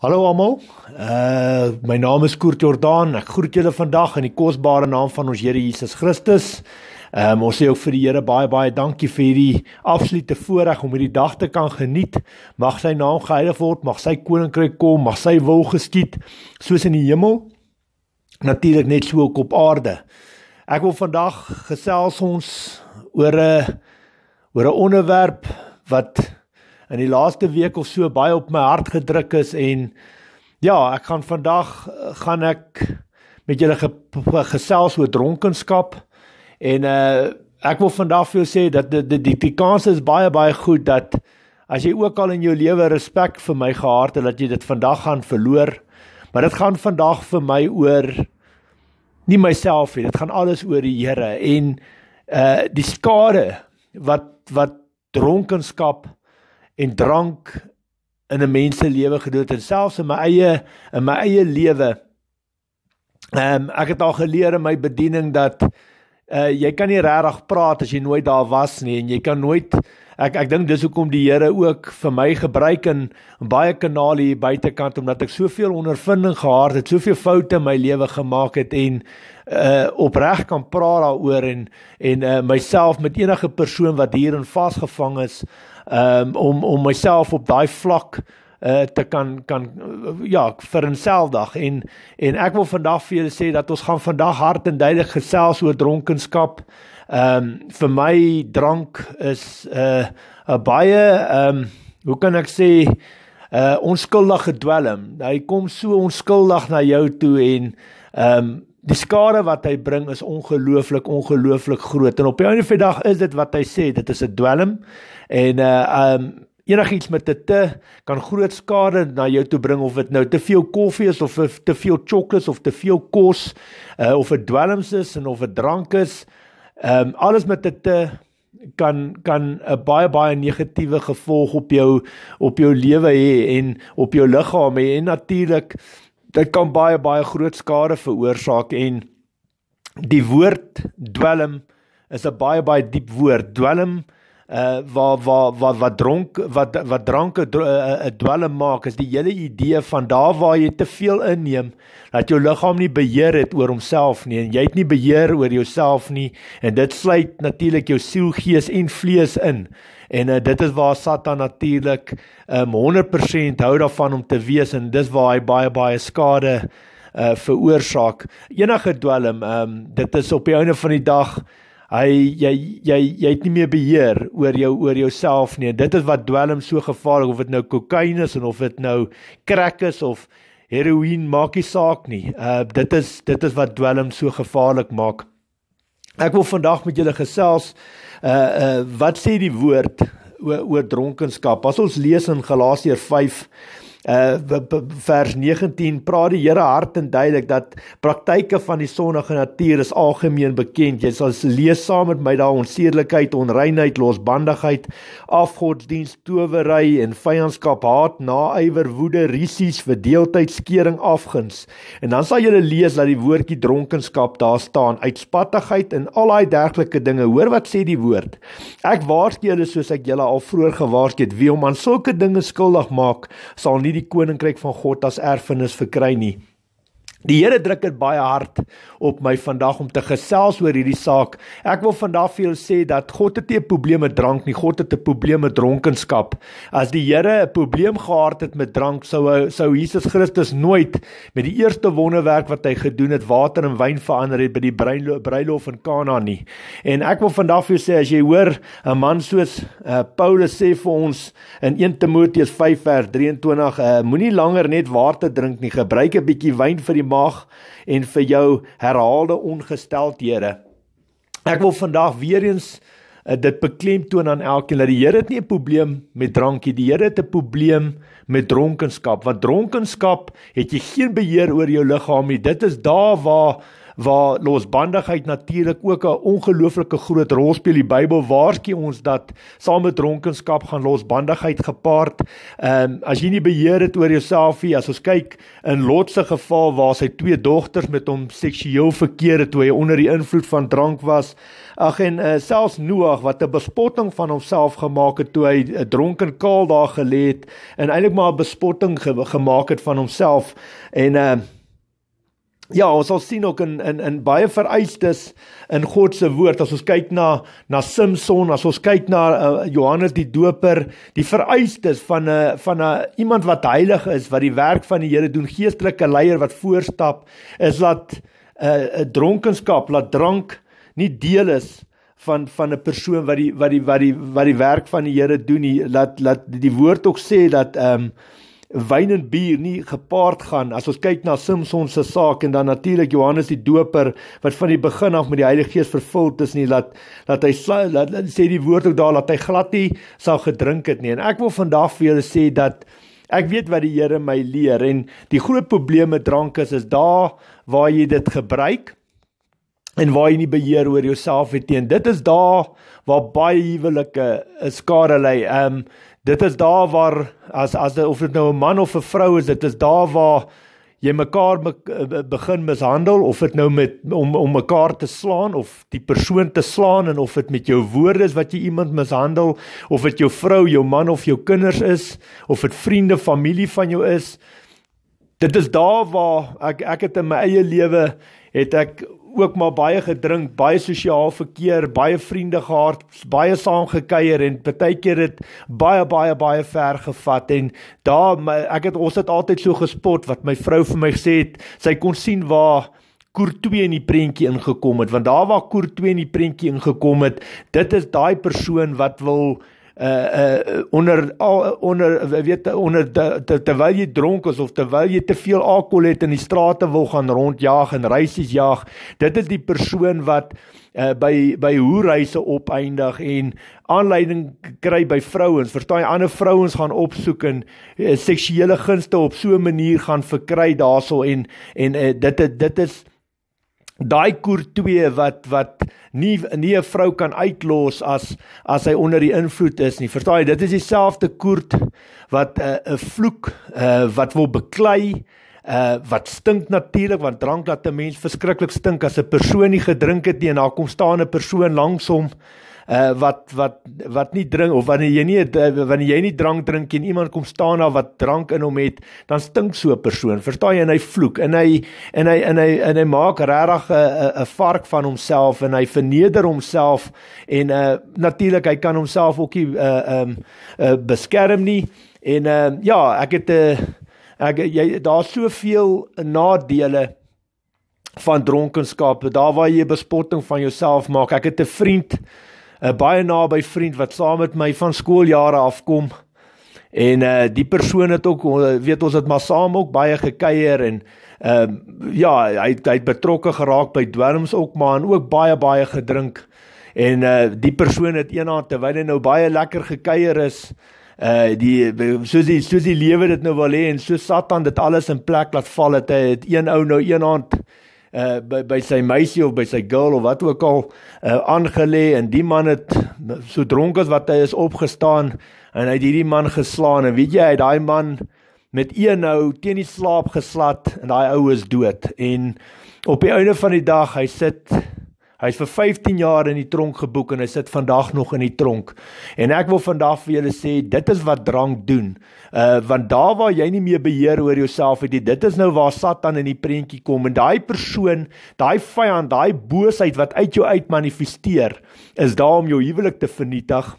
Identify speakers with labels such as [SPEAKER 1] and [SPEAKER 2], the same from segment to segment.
[SPEAKER 1] Hallo almal. Uh my naam is Koert Jordaan. Ek groet julle vandag in die kosbare naam van ons Here Jesus Christus. Um ons sê ook vir die Here baie baie dankie vir hierdie absolute voorreg om hierdie dag te kan geniet. Mag sy naam geheilig word, mag sy koninkryk kom, mag sy wil geskied soos in die hemel, natuurlik net so ook op aarde. Ek wil vandag gesels ons oor 'n oor 'n onderwerp wat in die laaste week of so baie op my hart gedruk is en ja, ek gaan vandag eh, gaan ek met julle ge, gesels oor dronkenskap en uh ek wil vandag vir julle sê dat die die, die, die kans is baie baie goed dat as jy ook al in jou lewe respek vir my gehad het dat jy dit vandag gaan verloor. Maar dit gaan vandag vir my oor nie myself nie. Dit gaan alles oor die Here en uh die skade wat wat dronkenskap uh en drank in 'n mens se lewe gedoen en selfs in my eie in my eie lewe. Ehm um, ek het al geleer in my bediening dat uh jy kan nie regtig praat as jy nooit daar was nie en jy kan nooit ek ek dink dis hoekom die Here ook vir my gebruik in baie kanale hier buitekant omdat ek soveel ondervinding gehad het, soveel foute in my lewe gemaak het en uh opreg kan praat daaroor en en uh myself met enige persoon wat hierin vasgevang is, um om om myself op daai vlak uh Eh, te kan kan eh, ja vir 'n seldag en en ek wil vandag vir julle sê dat ons gaan vandag hard en duidelik gesels oor dronkenskap. Ehm um, vir my drank is 'n uh, 'n baie ehm um, hoe kan ek sê 'n uh, eh, onskuldige dwelm. Hy kom so onskuldig na jou toe en ehm um, die skade wat hy bring is ongelooflik ongelooflik groot. En op die einde van die dag is dit wat hy sê, dit is 'n dwelm en ehm uh, um, enigiets met 'n te kan groot skade na jou toe bring of dit nou te veel koffie is of te veel chocolates of te veel kos uh, of 'n dwelmse is en of 'n drank is. Ehm um, alles met 'n te kan kan 'n baie baie negatiewe gevolg op jou op jou lewe hê en op jou liggaam hê en natuurlik dit kan baie baie groot skade veroorsaak en die woord dwelm is 'n baie baie diep woord dwelm uh waar waar waar wat dronk wat wat dranke 'n dr, uh, eh, uh, eh, dwelle maak is die hele idee van daar waar jy te veel inneem dat jou liggaam nie beheer het oor homself nie en jy het nie beheer oor jouself nie en dit sluit natuurlik jou siel, gees en vlees in. En uh, dit is waar Satan natuurlik um, 100% hou daarvan om te wees en dis waar hy baie baie skade uh veroorsaak. Enige dwelm, um, dit is op die einde van die dag Hy jy jy jy het nie meer beheer oor jou oor jouself nie. Dit is wat dwelm so gevaarlik of dit nou kokaine is en of dit nou crack is of heroïne maak nie saak nie. Uh dit is dit is wat dwelm so gevaarlik maak. Ek wil vandag met julle gesels uh uh wat sê die woord oor, oor dronkenskap? As ons lees in Galasiërs 5 Eh, vers 19 praat die Here hard en duidelik dat praktyke van die sondige natuur is algemeen bekend. Jy sal lees saam met my daar onsedelikheid, onreinheid, losbandigheid, afgodsdienst, towery en vyandskap, haat, naaiwer, woede, rissies, verdeeldheid, skeuring, afguns. En dan sal jy lees dat die woordjie dronkenskap daar staan, uitspattigheid en al daai dergelike dinge. Hoor wat sê die woord. Ek waarsku julle soos ek julle al vroeër gewaarsku het, wie om aan sulke dinge skuldig maak, sal nie nie die koninkryk van God as erfenis verkry nie. Die Here druk dit baie hard op my vandag om te gesels oor hierdie saak. Ek wil vandag vir jou sê dat God het nie probleme met drank nie. God het 'n probleem met dronkenskap. As die Here 'n probleem gehad het met drank, sou sou Jesus Christus nooit met die eerste wonderwerk wat hy gedoen het, water in wyn verander het by die bruilof in Kana nie. En ek wil vandag vir jou sê as jy hoor 'n man soos uh, Paulus sê vir ons in 1 Timoteus 5 vers 23, uh, eh, moenie langer net water drink nie. Gebruik 'n bietjie wyn vir die mag en vir jou herhaalde ongesteldhede. Ek wil vandag weer eens eh, dit beklemtoon aan elkeen dat die Here het nie 'n probleem met drankie, die Here het 'n probleem met dronkenskap. Wat dronkenskap het jy geen beheer oor jou liggaam nie. Dit is daar waar waar losbandigheid natuurlik ook 'n ongelooflike groot rol speel. Die Bybel waarsku ons dat saam met dronkenskap gaan losbandigheid gepaard. Ehm as jy nie beheer het oor jouself nie, as ons kyk in Lot se geval waar sy twee dogters met hom seksueel verkeer het toe hy onder die invloed van drank was. Ag en uh, selfs Noag wat 'n bespotting van homself gemaak het toe hy uh, eh, dronken kaal daar gelê het en eintlik maar 'n bespotting ge gemaak het van homself en ehm uh, Ja, ons sal sien ook in in in baie vereistes in God se woord as ons kyk na na Samson, as ons kyk na uh, Johannes die Doper, die vereistes van 'n uh, eh, van 'n uh, eh, iemand wat heilig is, wat die werk van die Here doen, geestelike leier wat voorstap, is dat 'n uh, 'n dronkenskap, laat drank nie deel is van van 'n persoon wat die wat die wat die wat die werk van die Here doen nie. Laat laat die woord ook sê dat ehm um, wyn en bier nie gepaard gaan as ons kyk na Samson se saak en dan natuurlik Johannes die Doper wat van die begin af met die Heilige Gees vervul is nie dat dat hy dat, dat, sê die woord ook daar dat hy glad nie sou gedrink het nie en ek wil vandag vir julle sê dat ek weet wat die Here my leer en die groot probleme drank is is daar waar jy dit gebruik en waar jy nie beheer oor jouself het nie. Dit is daar waar baie huwelike eh, skare lê. Ehm um, dit is daar waar as as dit, of dit nou 'n man of 'n vrou is, dit is daar waar jy mekaar be, begin mishandel of dit nou met om om mekaar te slaan of die persoon te slaan en of dit met jou woorde is wat jy iemand mishandel of dit jou vrou, jou man of jou kinders is of dit vriende, familie van jou is. Dit is daar waar ek ek het in my eie lewe het ek ook maar baie gedrink, baie sosiaal verkeer, baie vriende gehad, baie saam gekuier en baie keer dit baie baie baie ver gevat en daar ek het ons het altyd so gespot wat my vrou vir my gesê het, sy kon sien waar koer 2 in die prentjie ingekom het want daar waar koer 2 in die prentjie ingekom het dit is daai persoon wat wil uh uh onder onder weet onder terwyl jy dronk is of terwyl jy te veel alkohol het in die strate wil gaan rondjaag en reisies jaag dit is die persoon wat uh by by hoe reise opeindig en aanleiding kry by vrouens verstaan jy ander vrouens gaan opsoek en uh, seksuele gunste op so 'n manier gaan verkry daarso en en uh, dit dit is daai koer 2 wat wat nie nie 'n vrou kan uitlos as as hy onder die invloed is nie. Verstaan jy? Dit is dieselfde koert wat 'n uh, 'n vloek uh, wat wil beklei uh wat stink natuurlik want drank laat 'n mens verskriklik stink as 'n persoon nie gedrink het nie en daar kom staan 'n persoon langs hom uh, wat wat wat nie drink of wanneer jy nie eh, wanneer jy nie drank drink en iemand kom staan daar wat drank in hom het, dan stink so 'n persoon. Verstaan jy en hy vloek en hy en hy en hy en hy maak regtig 'n 'n vark van homself en hy verneder homself en uh, natuurlik hy kan homself ook nie uh, um uh, beskerm nie en uh, ja, ek het 'n uh, ek jy daar's soveel nadele van dronkenskap. Daar waar jy bespotting van jouself maak. Ek het 'n vriend 'n eh, baie naby vriend wat saam met my van skooljare af kom. En uh die persoon het ook eh, weet ons het maar saam ook baie gekuier en ehm uh, ja, hy hy het betrokke geraak by dwerms ook maar en ook baie baie gedrink. En uh die persoon het eendag terwyl hy nou baie lekker gekuier is, uh die soos die soos die lewe dit nou wel hê en so Satan dit alles in plek laat val het hy het een ou nou eendag uh by by sy meisie of by sy girl of wat ook al uh aangelê en die man het so dronk as wat hy is opgestaan en hy het hierdie man geslaan en weet jy hy daai man met een ou teen die slaap geslat en daai ou is dood en op die einde van die dag hy sit Hy's vir 15 jaar in die tronk geboek en hy sit vandag nog in die tronk. En ek wil vandag vir julle sê, dit is wat drank doen. Uh want daar waar jy nie meer beheer oor jouself het nie, dit is nou waar Satan in die prentjie kom en daai persoon, daai vyand, daai boosheid wat uit jou uit manifesteer, is daar om jou huwelik te vernietig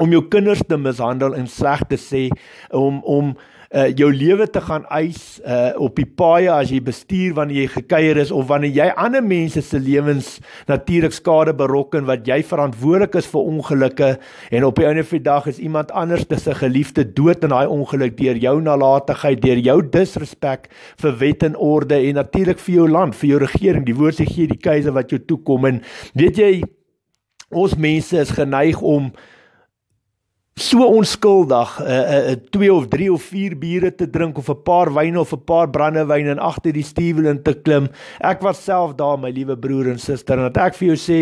[SPEAKER 1] om jou kinders te mishandel en sleg te sê om om uh, jou lewe te gaan eis uh, op die paai as jy bestuur wanneer jy gekuier is of wanneer jy ander mense se lewens natuurlik skade berokken wat jy verantwoordelik is vir ongelukke en op die einde van die dag is iemand anders se geliefde dood in daai ongeluk deur jou nalatigheid, deur jou disrespek vir wet en orde en natuurlik vir jou land, vir jou regering. Die woord sê gee die keuse wat jou toekom en weet jy ons mense is geneig om so onskuldig 'n uh, 'n uh, twee of drie of vier biere te drink of 'n paar wyne of 'n paar brandewyne en agter die stuwel in te klim. Ek was self daar my liewe broer en suster en dat ek vir jou sê,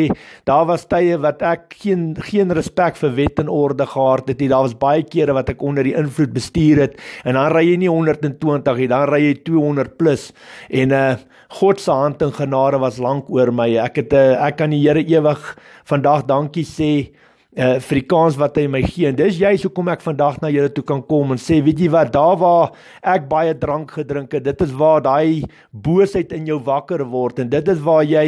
[SPEAKER 1] daar was tye wat ek geen geen respek vir wet en orde gehad het nie. Daar was baie kere wat ek onder die invloed bestuur het en dan ry jy nie 120 nie, dan ry jy 200 plus en 'n uh, eh, God se hand en genade was lank oor my. Ek het 'n uh, eh, ek kan die Here ewig vandag dankie sê uh, vir die kans wat hy my gee. En dis juist hoekom ek vandag na julle toe kan kom en sê, weet jy wat, daar waar ek baie drank gedrink het, dit is waar daai boosheid in jou wakker word en dit is waar jy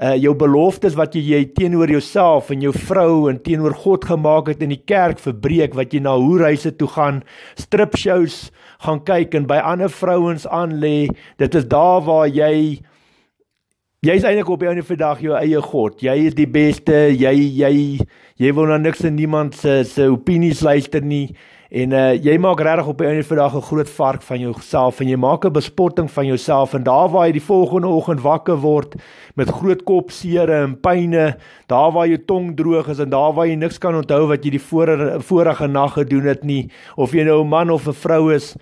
[SPEAKER 1] uh, jou beloftes wat jy, jy teenoor jouself en jou vrou en teenoor God gemaak het in die kerk verbreek wat jy na hoerhuise toe gaan, strip shows gaan kyk en by ander vrouens aan lê. Dit is daar waar jy Jy is eintlik op jou eie vandag jou eie god. Jy is die beste. Jy jy jy wil na niks en niemand se se opinies luister nie en uh, jy maak regtig op 'n enige vandag 'n groot vark van jouself en jy maak 'n bespotting van jouself en daar waar jy die volgende oggend wakker word met groot kop seere en pyne daar waar jou tong droog is en daar waar jy niks kan onthou wat jy die vorige vorige nag gedoen het nie of jy nou 'n man of 'n vrou is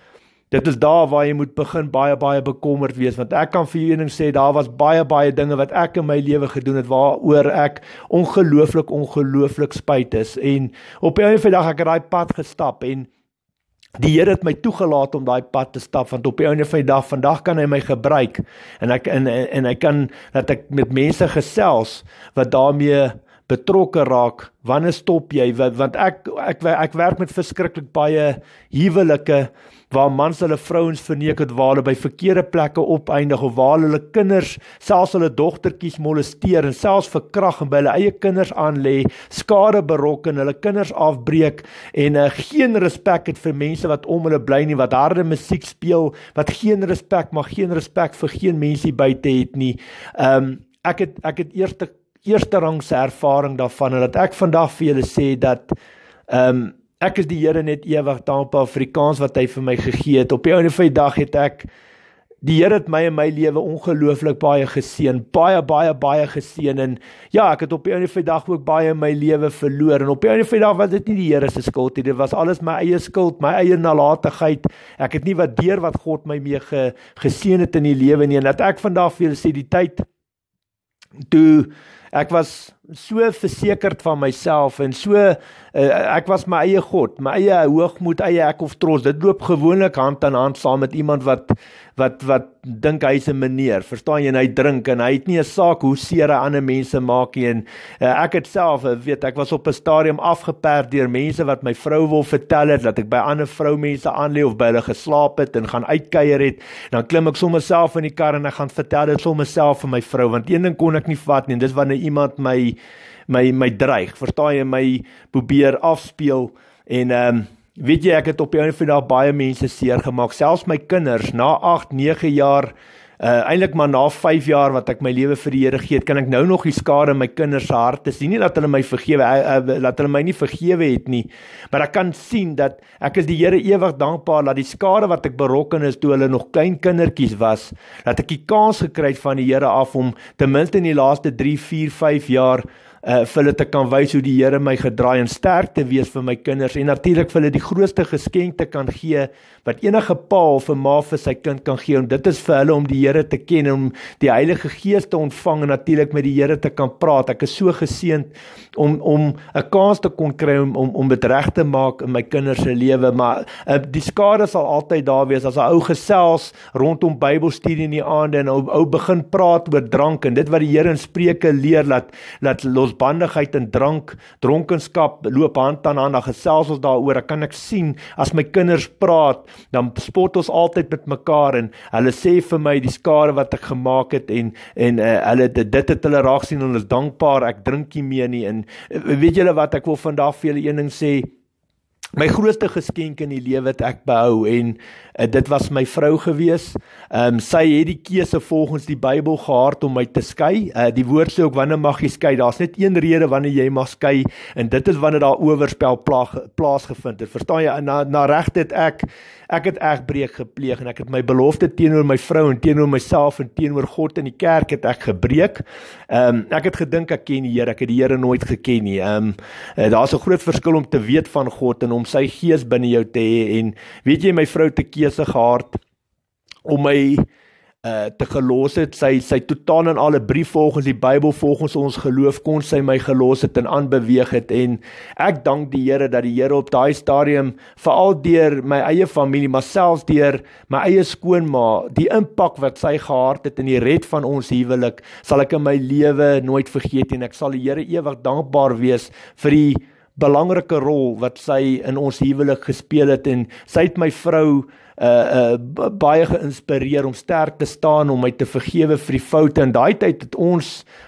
[SPEAKER 1] dit is daar waar jy moet begin baie baie bekommerd wees want ek kan vir jou een ding sê daar was baie baie dinge wat ek in my lewe gedoen het waaroor ek ongelooflik ongelooflik spyt is en op 'n eendag ek het daai pad gestap en Die Here het my toegelaat om daai pad te stap want op die ouene van die dag vandag kan hy my gebruik en ek en en hy kan dat ek met mense gesels wat daarmee betrokke raak. Wanneer stop jy? Want ek ek ek werk met verskriklik baie huwelike waar mans hulle vrouens verneek het waar hulle by verkeerde plekke opeindig of waar hulle kinders, selfs hulle dogtertjies molesteer en selfs verkrag en by hulle eie kinders aan lê, skade berokken, hulle kinders afbreek en uh, geen respek het vir mense wat om hulle bly nie, wat harde musiek speel, wat geen respek maar geen respek vir geen mensie buite het nie. Um ek het ek het eers eerste rangse ervaring daarvan en dat ek vandag vir julle sê dat ehm um, ek is die Here net ewig dankbaar vir die kans wat hy vir my gegee het. Op die einde van die dag het ek die Here het my in my lewe ongelooflik baie geseën, baie baie baie geseën en ja, ek het op die einde van die dag ook baie in my lewe verloor en op die einde van die dag was dit nie die Here se skuld nie, dit was alles my eie skuld, my eie nalatigheid. Ek het nie waardeer wat God my mee ge, geseën het in die lewe nie en dat ek vandag vir julle sê die tyd toe Ek was so versekerd van myself en so uh, ek was my eie god, my eie hoogmoed, eie ek of trots. Dit loop gewoonlik hand aan hand saam met iemand wat wat wat dink hy's 'n meneer. Verstaan jy? En hy drink en hy het nie 'n saak hoe seer hy ander mense maak nie. En uh, ek het self, eh, weet ek was op 'n stadium afgeperd deur mense wat my vrou wil vertel het dat ek by ander vroumense aanlê of by hulle geslaap het en gaan uitkuier het. Dan klim ek sommer self in die kar en ek gaan vertel dit sommer self vir my vrou want een ding kon ek nie vat nie. Dis wat 'n iemand my my my dreig. Verstaan jy my probeer afspeel en ehm um, weet jy ek het op die ou en van daai baie mense seer gemaak, selfs my kinders na 8, 9 jaar uh, eh, eintlik maar na 5 jaar wat ek my lewe vir die Here gee het, kan ek nou nog die skade in my kinders se harte sien. Nie dat hulle my vergewe uh, dat hulle my nie vergewe het nie, maar ek kan sien dat ek is die Here ewig dankbaar dat die skade wat ek berokken is toe hulle nog klein kindertjies was, dat ek die kans gekry het van die Here af om ten minste in die laaste 3, 4, 5 jaar uh, vir hulle te kan wys hoe die Here my gedraai en sterk te wees vir my kinders en natuurlik vir hulle die grootste geskenk te kan gee wat enige pa of ma vir sy kind kan gee en dit is vir hulle om die Here te ken en om die Heilige Gees te ontvang en natuurlik met die Here te kan praat. Ek is so geseënd om om 'n kans te kon kry om om, om dit reg te maak in my kinders se lewe, maar uh, die skade sal altyd daar wees as 'n ou gesels rondom Bybelstudie in die aande en ou, ou begin praat oor drank en dit wat die Here in Spreuke leer dat dat los losbandigheid en drank, dronkenskap loop hand aan hand. Dan gesels ons daaroor. Ek kan ek sien as my kinders praat, dan spot ons altyd met mekaar en hulle sê vir my die skade wat ek gemaak het en en uh, hulle dit, dit het hulle raak sien en hulle is dankbaar ek drink nie meer nie. En eh, weet julle wat ek wil vandag vir julle een ding sê? My grootste geskenk in die lewe het ek behou en Eh, dit was my vrou gewees. Ehm um, sy het die keuse volgens die Bybel gehad om my te skei. Uh, die woord sê ook wanneer mag jy skei? Daar's net een rede wanneer jy mag skei en dit is wanneer daar owerspel plaasgevind het. Verstaan jy? Na, na regte het ek ek het egbreek gepleeg en ek het my belofte teenoor my vrou en teenoor myself en teenoor God en die kerk het ek gebreek. Ehm um, ek het gedink ek ken die Here. Ek het die Here nooit geken nie. Ehm um, daar's 'n groot verskil om te weet van God en om sy gees binne jou te hê en weet jy my vrou te keer, keuse gehad om my uh te gelos het sy sy totaal en alle brief volgens die Bybel volgens ons geloof kon sy my gelos het en aanbeweeg het en ek dank die Here dat die Here op daai stadium veral deur my eie familie maar selfs deur my eie skoonma die impak wat sy gehad het in die red van ons huwelik sal ek in my lewe nooit vergeet en ek sal die Here ewig dankbaar wees vir die belangrike rol wat sy in ons huwelik gespeel het en sy het my vrou uh uh baie geïnspireer om sterk te staan om my te vergewe vir die foute en daai tyd het ons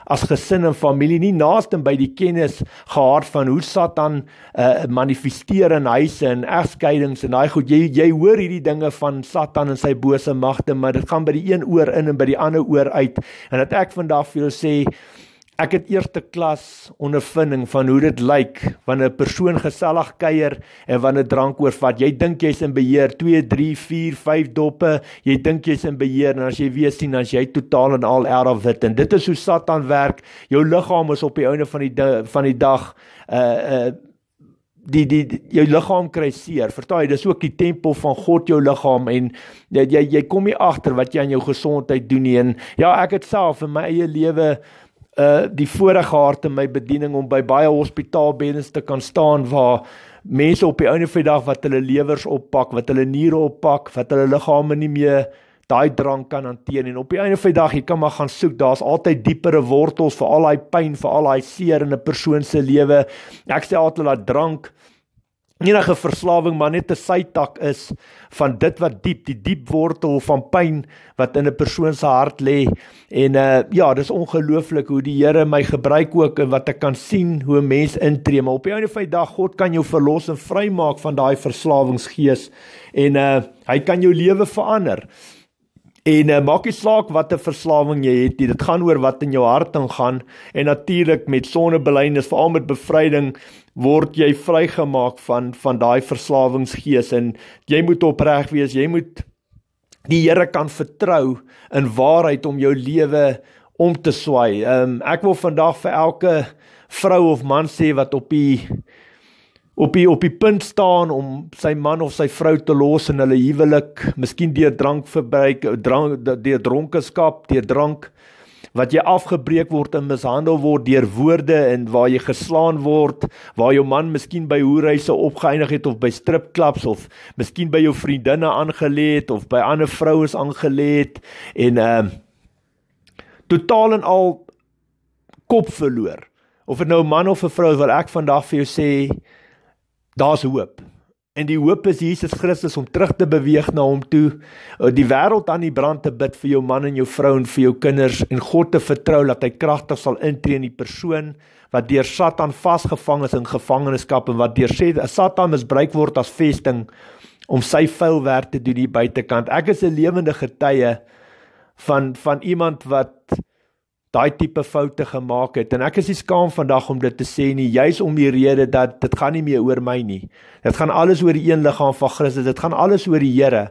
[SPEAKER 1] as gesin en familie nie naaste by die kennis gehard van hoe Satan uh manifesteer in huise en egskeidings en daai goed jy jy hoor hierdie dinge van Satan en sy bose magte maar dit gaan by die een oor in en by die ander oor uit en dat ek vandag vir julle sê Ek het eerste klas ondervinding van hoe dit lyk wanneer 'n persoon gesellig kuier en wanneer drank oorvat. Jy dink jy's in beheer, 2, 3, 4, 5 doppe. Jy dink jy's in beheer en as jy weer sien as jy totaal en al era wit en dit is hoe Satan werk. Jou liggaam is op die einde van die van die dag uh uh die die jou liggaam kry seer. Vertel jy dis ook die tempel van God jou liggaam en jy jy kom nie agter wat jy aan jou gesondheid doen nie en ja, ek het self in my eie lewe Eh, die voorreg gehad in my bediening om by baie hospitaalbeddens te kan staan waar mense op die ouene van die dag wat hulle lewers oppak, wat hulle niere oppak, wat hulle liggame nie meer daai drank kan hanteer en op die ouene van die dag jy kan maar gaan soek, daar's altyd diepere wortels vir al daai pyn, vir al daai seer in 'n persoon se lewe. Ek sê altyd dat drank enige verslawing maar net 'n sytak is van dit wat diep die diep wortel van pyn wat in 'n persoon se hart lê en uh ja dis ongelooflik hoe die Here my gebruik ook en wat ek kan sien hoe 'n mens intree maar op die einde van die dag God kan jou verlos en vrymaak van daai verslawingsgees en uh hy kan jou lewe verander En uh, maak nie saak watter verslawing jy het nie, dit gaan oor wat in jou hart ingaan en natuurlik met sonnebelynis veral met bevryding word jy vrygemaak van van daai verslawingsgees en jy moet opreg wees, jy moet die Here kan vertrou in waarheid om jou lewe om te swai. Ehm um, ek wil vandag vir elke vrou of man sê wat op die op die op die punt staan om sy man of sy vrou te los in hulle huwelik, miskien deur drankverbruik, drank deur dronkenskap, deur drank wat jy afgebreek word en mishandel word deur woorde en waar jy geslaan word, waar jou man miskien by hoerhuise opgeëindig het of by stripklubs of miskien by jou vriendinne aangelê het of by ander vroue is aangelê het en ehm uh, totaal en al kop verloor. Of dit nou 'n man of 'n vrou is, wil ek vandag vir jou sê, daar's hoop. En die hoop is Jesus Christus om terug te beweeg na hom toe, eh, die wêreld aan die brand te bid vir jou man en jou vrou en vir jou kinders en God te vertrou dat hy kragtig sal intree in die persoon wat deur Satan vasgevang is in gevangenskap en wat deur sê Satan misbruik word as vesting om sy vuil werk te doen die buitekant. Ek is 'n lewende getuie van van iemand wat daai tipe foute gemaak het en ek is nie skaam vandag om dit te sê nie juis om die rede dat dit gaan nie meer oor my nie dit gaan alles oor die een liggaam van Christus dit gaan alles oor die Here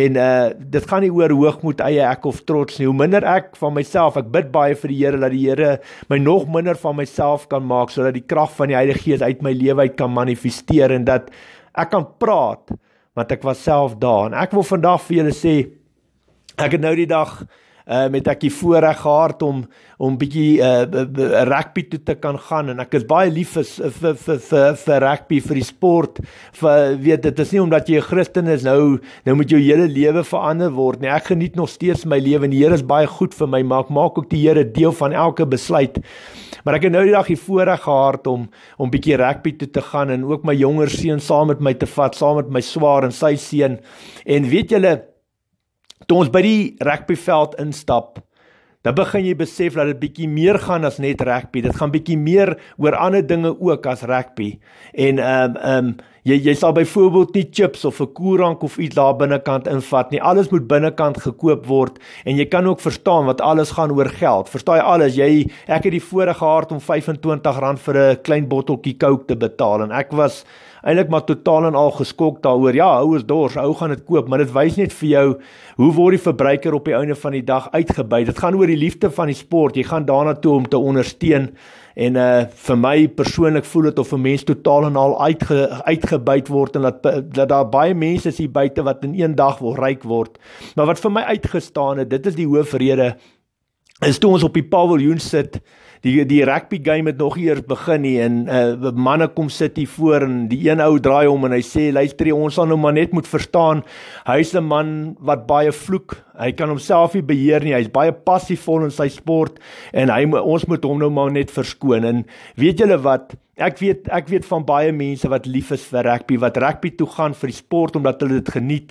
[SPEAKER 1] en uh dit gaan nie oor hoogmoed eie ek of trots nie hoe minder ek van myself ek bid baie vir die Here dat die Here my nog minder van myself kan maak sodat die krag van die Heilige Gees uit my lewe uit kan manifesteer en dat ek kan praat want ek was self daar en ek wil vandag vir julle sê ek het nou die dag Ehm het ek die voorreg gehad om om bietjie uh, rugby toe te kan gaan en ek is baie lief vir vir vir vir, vir rugby vir die sport. Vir weet dit is nie omdat jy 'n Christen is nou nou moet jou hele lewe verander word nie. Ek geniet nog steeds my lewe en die Here is baie goed vir my. Maak maak ook die Here deel van elke besluit. Maar ek het nou die dag die voorreg gehad om om bietjie rugby toe te gaan en ook my jonger seun saam met my te vat, saam met my swaar en sy seun. En weet julle toe ons by die rugbyveld instap, dan begin jy besef dat dit bietjie meer gaan as net rugby. Dit gaan bietjie meer oor ander dinge ook as rugby. En ehm um, ehm um, jy jy sal byvoorbeeld nie chips of 'n koerank of iets daar binnekant invat nie. Alles moet binnekant gekoop word en jy kan ook verstaan wat alles gaan oor geld. Verstaan jy alles? Jy ek het die vorige jaar om R25 vir 'n klein botteltjie Coke te betaal en ek was eintlik maar totaal en al geskok daaroor. Ja, hou is dors, hou gaan dit koop, maar dit wys net vir jou hoe word die verbruiker op die einde van die dag uitgebuy. Dit gaan oor die liefde van die sport. Jy gaan daarna toe om te ondersteun en uh vir my persoonlik voel dit of 'n mens totaal en al uitge, uitgebuy word en dat dat daar baie mense is hier buite wat in een dag wil ryk word. Maar wat vir my uitgestaan het, dit is die hoofrede is toe ons op die paviljoen sit die die rugby game het nog eers begin nie en uh manne kom sit hier voor en die een ou draai hom en hy sê luister ons sal nou maar net moet verstaan hy's 'n man wat baie vloek Hy kan homself nie beheer nie. Hy's baie passiefvol in sy sport en hy ons moet hom nou maar net verskoon. En weet julle wat? Ek weet ek weet van baie mense wat lief is vir rugby, wat rugby toe gaan vir die sport omdat hulle dit geniet.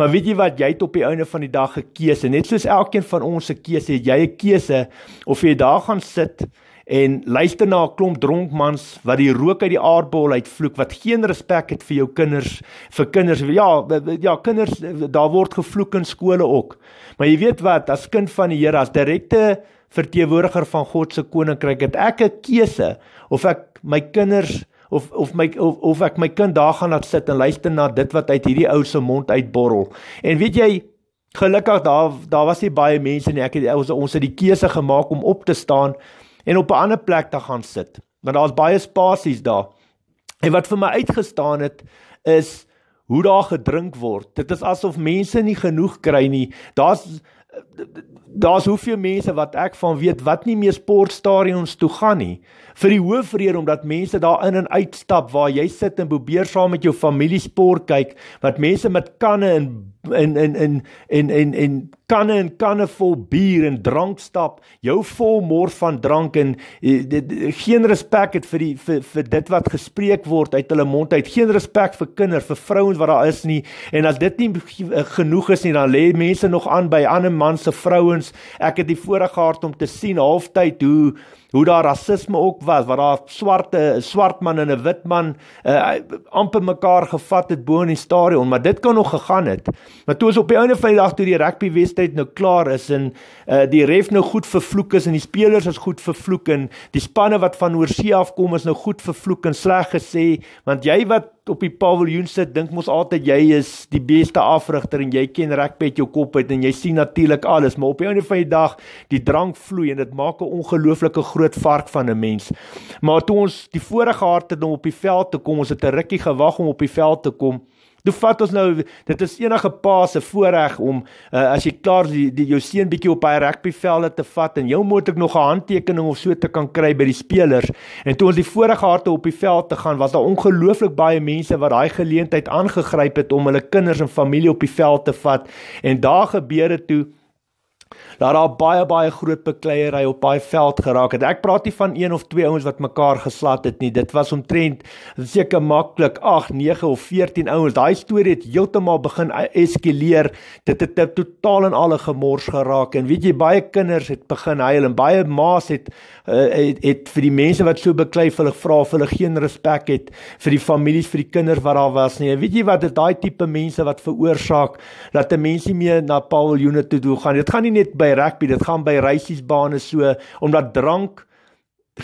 [SPEAKER 1] Maar weet jy wat? Jy het op die einde van die dag 'n keuse. Net soos elkeen van ons 'n keuse het, jy 'n keuse of jy daar gaan sit en luister na 'n klomp dronk mans wat die rook uit die aardbol uitvloek wat geen respek het vir jou kinders vir kinders ja ja kinders daar word gevloek in skole ook maar jy weet wat as kind van die Here as direkte verteenwoordiger van God se koninkryk het ek 'n keuse of ek my kinders of of my of, of ek my kind daar gaan laat sit en luister na dit wat uit hierdie ou se mond uitborrel en weet jy Gelukkig daar daar was nie baie mense nie. Ek het ons ons het die keuse gemaak om op te staan en op 'n ander plek te gaan sit. Want daar's baie spasies daar. En wat vir my uitgestaan het is hoe daar gedrink word. Dit is asof mense nie genoeg kry nie. Daar's daar's hoeveel mense wat ek van weet wat nie meer sportstadions toe gaan nie vir die hoofrede omdat mense daar in en uit stap waar jy sit en probeer saam met jou familie sport kyk wat mense met kanne en en en en en en en kanne en kanne vol bier en drank stap jou vol mor van drank en eh, dit geen respek het vir die vir vir dit wat gespreek word uit hulle mond uit geen respek vir kinders vir vrouens wat daar is nie en as dit nie eh, genoeg is nie dan lê mense nog aan by ander man se se vrouens. Ek het die voorreg gehad om te sien halftyd hoe hoe daar rasisme ook was, waar daar swarte swart man en 'n wit man uh, amper mekaar gevat het bo in die stadion, maar dit kon nog gegaan het. Maar toe ons op die einde van die dag toe die rugby wedstryd nou klaar is en uh, die ref nou goed vervloek is en die spelers is goed vervloek en die spanne wat van oorsee af kom is nou goed vervloek en sleg gesê, want jy wat op die paviljoen sit, dink mos altyd jy is die beste afrigter en jy ken rugby met jou kop uit en jy sien natuurlik alles, maar op die einde van die dag, die drank vloei en dit maak 'n ongelooflike groot vark van 'n mens. Maar toe ons die vorige harte om op die veld te kom, ons het 'n rukkie gewag om op die veld te kom. Dit vat ons nou dit is enige pa se voorreg om uh, as jy klaar die, die jou seun bietjie op hy rugbyvelde te vat en jou moet ek nog 'n handtekening of so te kan kry by die spelers en toe ons die voorreg gehad het op die veld te gaan was daar ongelooflik baie mense wat daai geleentheid aangegryp het om hulle kinders en familie op die veld te vat en daar gebeur dit toe dat daar baie baie groot bekleierery op daai veld geraak het. Ek praat nie van een of twee ouens wat mekaar geslaat het nie. Dit was omtrent seker maklik 8, 9 of 14 ouens. Daai storie het heeltemal begin e- eskaleer. Dit het nou totaal en al 'n gemors geraak en weet jy baie kinders het begin huil en baie ma's het, uh, het het vir die mense wat so beklei vir hulle vra vir hulle geen respek het vir die families vir die kinders wat daar was nie. En weet jy wat dit daai tipe mense wat veroorsaak dat 'n mens nie meer na Paul Joene toe toe gaan. Dit gaan nie net by by rugby, dit gaan by reisiesbane so omdat drank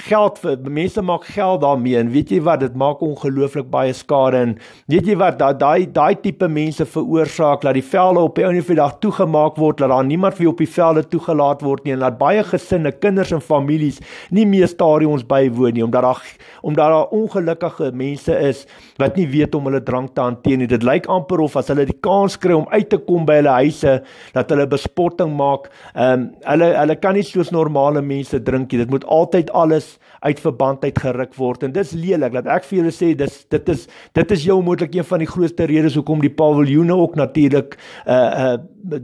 [SPEAKER 1] geld vir mense maak geld daarmee en weet jy wat dit maak ongelooflik baie skade en weet jy wat daai daai tipe mense veroorsaak dat die velde op die ou en die dag toegemaak word dat daar niemand vir op die velde toegelaat word nie en dat baie gesinne kinders en families nie meer stadiums bywoon nie omdat daar omdat daar ongelukkige mense is wat nie weet om hulle drank te hanteer nie dit lyk amper of as hulle die kans kry om uit te kom by hulle huise dat hulle bespotting maak um, hulle hulle kan nie soos normale mense drink nie dit moet altyd alles is uit verband uit geruk word en dis lelik dat ek vir julle sê dis dit is dit is jou moontlik een van die grootste redes hoekom die paviljoene ook natuurlik uh eh, uh eh,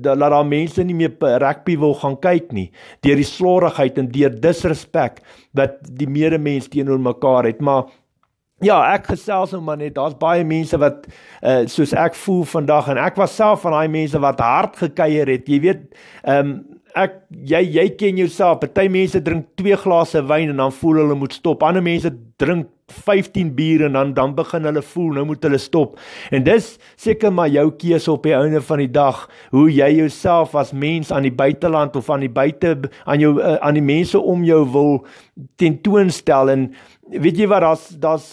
[SPEAKER 1] dat daar mense nie meer rugby wil gaan kyk nie deur die slordigheid en deur disrespek wat die medemens teenoor mekaar het maar Ja, ek gesels nou maar net. Daar's baie mense wat uh soos ek voel vandag en ek was self van daai mense wat hard gekuier het. Jy weet, ehm um, ek jy jy ken jouself. Party mense drink 2 glase wyn en dan voel hulle moet stop. Ander mense drink 15 bier en dan dan begin hulle voel nou moet hulle stop. En dis seker maar jou keuse op die einde van die dag hoe jy jouself as mens aan die buiteland of aan die buite aan jou eh, aan die mense om jou wil tentoonstel en weet jy wat daar's daar's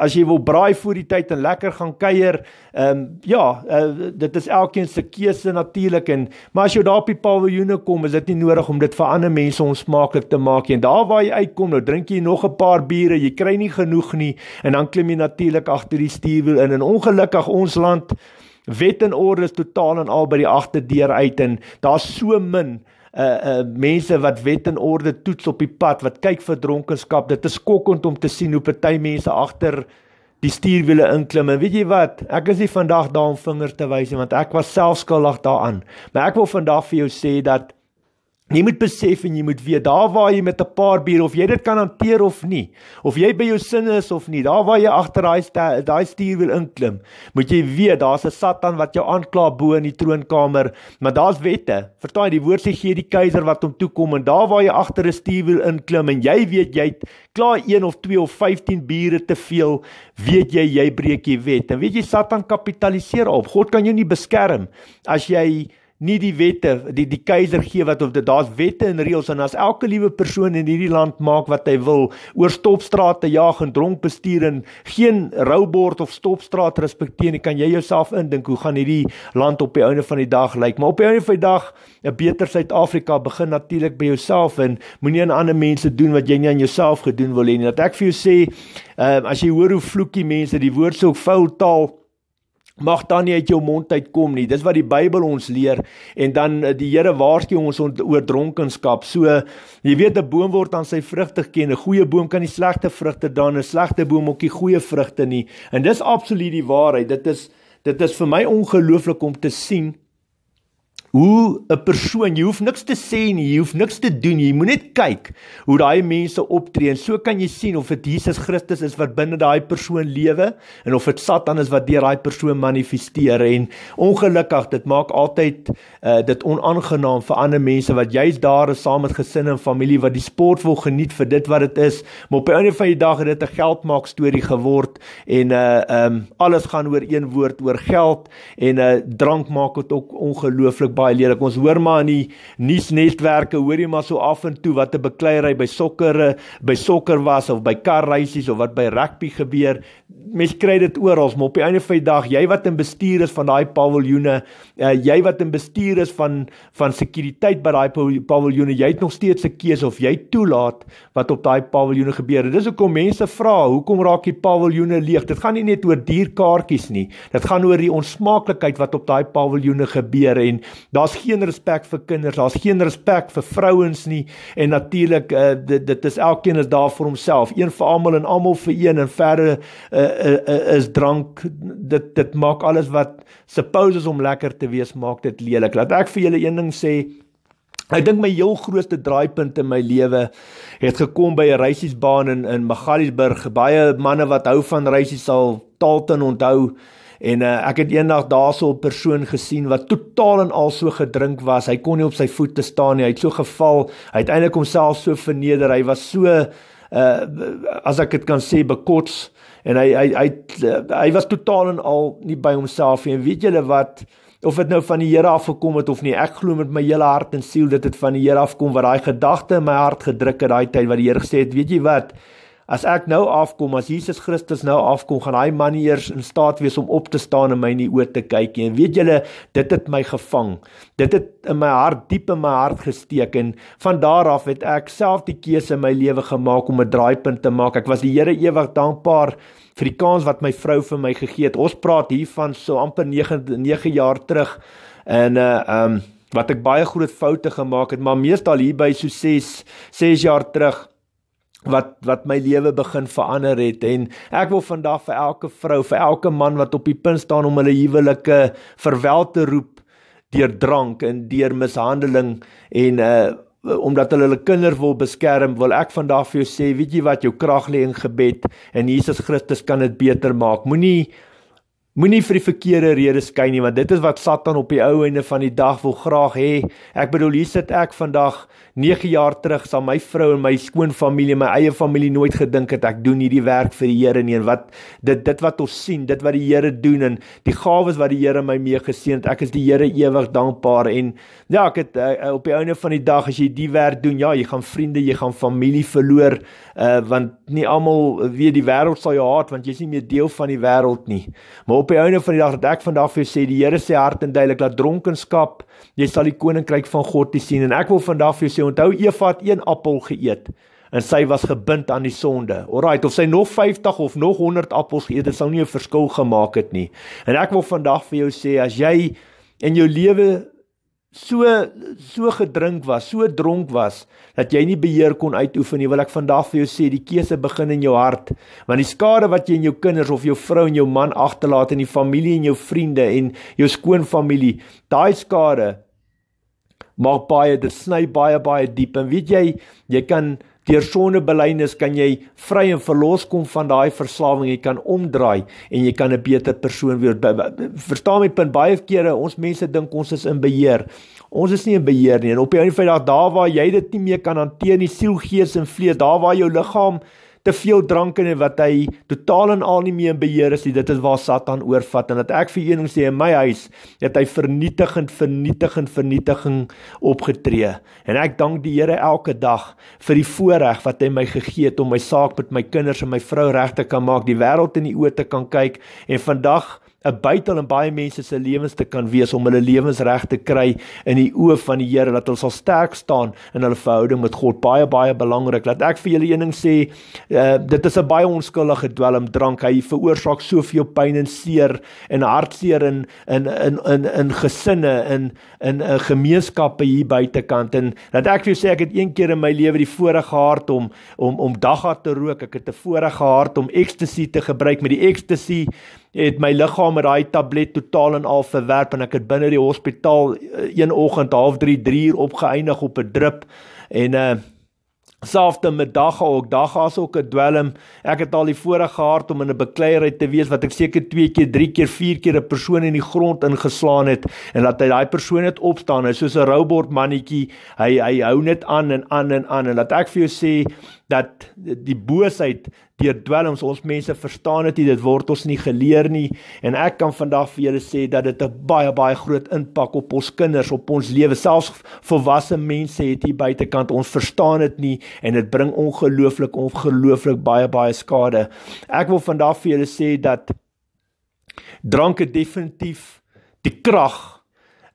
[SPEAKER 1] as jy wil braai vir die tyd en lekker gaan kuier, ehm um, ja, uh, dit is elkeen se keuse natuurlik en maar as jy daar op die paviljoene kom, is dit nie nodig om dit vir ander mense onsmaaklik te maak nie. Daar waar jy uitkom, nou drink jy nog 'n paar biere, jy kry nie genoeg nie en dan klim jy natuurlik agter die stuurwiel in en ongelukkig ons land wet en orde is totaal en al by die agterdeur uit en daar's so min uh uh mense wat wet en orde toets op die pad wat kyk vir dronkenskap dit is skokkend om te sien hoe party mense agter die stuurwiele inklim en weet jy wat ek is nie vandag daar om vinger te wys nie want ek was self skuldig daaraan maar ek wil vandag vir jou sê dat Jy moet besef en jy moet weet daar waar jy met 'n paar bier of jy dit kan hanteer of nie of jy by jou sinne is of nie daar waar jy agter daai daai stuur wil inklim moet jy weet daar's 'n satan wat jou aankla bo in die troonkamer maar daar's wette vertaai die woord sê gee die keiser wat hom toe kom en daar waar jy agter 'n stuur wil inklim en jy weet jy't klaar 1 of 2 of 15 biere te veel weet jy jy breek die wet en weet jy satan kapitaliseer op god kan jou nie beskerm as jy nie die wette die die keiser gee wat of dit daar's wette en reëls en as elke liewe persoon in hierdie land maak wat hy wil oor stopstrate jag en dronk bestuur en geen roubord of stopstraat respekteer nie kan jy jouself indink hoe gaan hierdie land op die einde van die dag lyk maar op die einde van die dag 'n beter Suid-Afrika begin natuurlik by jouself en moenie aan ander mense doen wat jy nie aan jouself gedoen wil hê nie dat ek vir jou sê uh, as jy hoor hoe vloekie mense die woord so vuil taal mag dan nie uit jou mond uit kom nie. Dis wat die Bybel ons leer en dan eh, die Here waarsku ons oor dronkenskap. So jy weet 'n boom word aan sy vrugte geken. 'n Goeie boom kan nie slegte vrugte dan 'n slegte boom ook nie goeie vrugte nie. En dis absoluut die waarheid. Dit is dit is vir my ongelooflik om te sien hoe 'n persoon, jy hoef niks te sê nie, jy hoef niks te doen, jy moet net kyk hoe daai mense optree en so kan jy sien of dit Jesus Christus is wat binne daai persoon lewe en of dit Satan is wat deur daai persoon manifesteer en ongelukkig dit maak altyd uh, dit onaangenaam vir ander mense wat jy's daar is saam met gesin en familie wat die sport wil geniet vir dit wat dit is, maar op 'n ander van die dag het dit 'n geldmaak storie geword en uh um alles gaan oor een woord oor geld en uh drank maak dit ook ongelooflik baie lede. Kom ons hoor maar in die nuusnetwerke, hoor jy maar so af en toe wat 'n bekleierery by sokkere, eh, by sokker was of by karreisies of wat by rugby gebeur. Mens kry dit oral, maar op die einde van die dag, jy wat in bestuur is van daai paviljoene, uh, jy wat in bestuur is van van sekuriteit by daai paviljoene, jy het nog steeds 'n keuse of jy toelaat wat op daai paviljoene gebeur. Dis hoekom mense vra, hoekom raak die paviljoene leeg? Dit gaan nie net oor dier kaartjies nie. Dit gaan oor die onsmaaklikheid wat op daai paviljoene gebeur en Daar's geen respek vir kinders, daar's geen respek vir vrouens nie en natuurlik uh, dit dit is elkeen is daar vir homself, een vir almal en almal vir een en verder uh, uh, is drank dit dit maak alles wat supposes om lekker te wees maak dit lelik. Laat ek vir julle een ding sê Ek dink my heel grootste draaipunt in my lewe het gekom by 'n reisiesbaan in in Magaliesberg. Baie manne wat hou van reisies sal Taalton onthou. En uh, ek het eendag daarso 'n persoon gesien wat totaal en al so gedrink was. Hy kon nie op sy voete staan nie. Hy het so geval. Hy het eintlik homself so verneder. Hy was so uh as ek dit kan sê bekots en hy hy hy eh, hy was totaal en al nie by homself nie. En weet julle wat of dit nou van die Here af gekom het of nie. Ek glo met my hele hart en siel dat dit van die Here af kom wat daai gedagte in my hart gedruk het daai tyd wat die Here gesê het, weet jy wat? As ek nou afkom, as Jesus Christus nou afkom, gaan hy man eers in staat wees om op te staan en my in die oë te kyk. En weet julle, dit het my gevang. Dit het in my hart diep in my hart gesteek en van daar af het ek self die keuse in my lewe gemaak om 'n draaipunt te maak. Ek was die Here ewig dankbaar vir die kans wat my vrou vir my gegee het. Ons praat hiervan so amper 9 9 jaar terug en uh um wat ek baie groot foute gemaak het, maar meestal hier by so 6 6 jaar terug wat wat my lewe begin verander het en ek wil vandag vir elke vrou, vir elke man wat op die punt staan om hulle huwelike verwel te roep deur drank en deur mishandeling en uh omdat hulle hulle kinders wil beskerm, wil ek vandag vir jou sê, weet jy wat, jou krag lê in gebed en Jesus Christus kan dit beter maak. Moenie Moenie vir die verkeerde redes kyk nie want dit is wat Satan op die ou ende van die dag wil graag hê. Ek bedoel hier sit ek vandag 9 jaar terug, sal my vrou en my skoonfamilie, my eie familie nooit gedink het ek doen hierdie werk vir die Here nie en wat dit dit wat ons sien, dit wat die Here doen en die gawes wat die Here my mee geseën het. Ek is die Here ewig dankbaar en ja, ek het uh, op die ou ende van die dag as jy die werk doen, ja, jy gaan vriende, jy gaan familie verloor uh, want nie almal weet die wêreld sal jou haat want jy's nie meer deel van die wêreld nie. Maar op die einde van die dag dat ek vandag vir jou sê die Here sê hard en duidelik dat dronkenskap jy sal die koninkryk van God nie sien en ek wil vandag vir jou sê onthou Eva het een appel geëet en sy was gebind aan die sonde. Alraait, of sy nog 50 of nog 100 appels geëet het, sou nie 'n verskil gemaak het nie. En ek wil vandag vir jou sê as jy in jou lewe so so gedrink was, so dronk was dat jy nie beheer kon uitoefen nie. Wil ek vandag vir jou sê die keuse begin in jou hart. Want die skade wat jy in jou kinders of jou vrou en jou man agterlaat in die familie en jou vriende en jou skoonfamilie, daai skade maak baie, dit sny baie baie diep. En weet jy, jy kan Deur sondebelydenis kan jy vry en verlos kom van daai verslawing, jy kan omdraai en jy kan 'n beter persoon word. Verstaan my punt baie kere, ons mense dink ons is in beheer. Ons is nie in beheer nie en op die einde van die dag daar waar jy dit nie meer kan hanteer nie, siel, gees en vlees, daar waar jou liggaam te veel drank in en wat hy totaal en al nie meer in beheer is nie. Dit is waar Satan oorvat en dat ek vir eenings sê in my huis dat hy vernietigend vernietigend vernietiging opgetree. En ek dank die Here elke dag vir die voorreg wat hy my gegee het om my saak met my kinders en my vrou reg te kan maak, die wêreld in die oë te kan kyk en vandag 'n buitel in baie mense se lewens te kan wees om hulle lewens reg te kry in die oë van die Here dat hulle sal sterk staan in hulle verhouding met God baie baie belangrik laat ek vir julle een ding sê uh, dit is 'n baie onskuldige dwelmdrank hy veroorsaak soveel pyn en seer en hartseer in in in in, in gesinne in in 'n eh, gemeenskappe hier buitekant en dat ek vir jou sê ek het een keer in my lewe die voorreg gehad om om om dagga te rook ek het 'n voorreg gehad om ecstasy te gebruik met die ecstasy het my liggaam met daai tablet totaal en al verwerp en ek het binne die hospitaal eh, een oggend half 3 3 uur opgeëindig op 'n drip en uh selfde middag ook dag as ook 'n dwelm ek het al die voorreg gehad om in 'n bekleierheid te wees wat ek seker 2 keer 3 keer 4 keer 'n persoon in die grond ingeslaan het en dat hy daai persoon net opstaan hy soos 'n robot mannetjie hy hy hou net aan en aan en aan en laat ek vir jou sê dat die boosheid deur dwelms ons mense verstaan dit dit word ons nie geleer nie en ek kan vandag vir julle sê dat dit 'n baie baie groot impak op ons kinders op ons lewe selfs volwasse mense het hier buitekant ons verstaan dit nie en dit bring ongelooflik ongelooflik baie baie skade ek wil vandag vir julle sê dat drank definitief die krag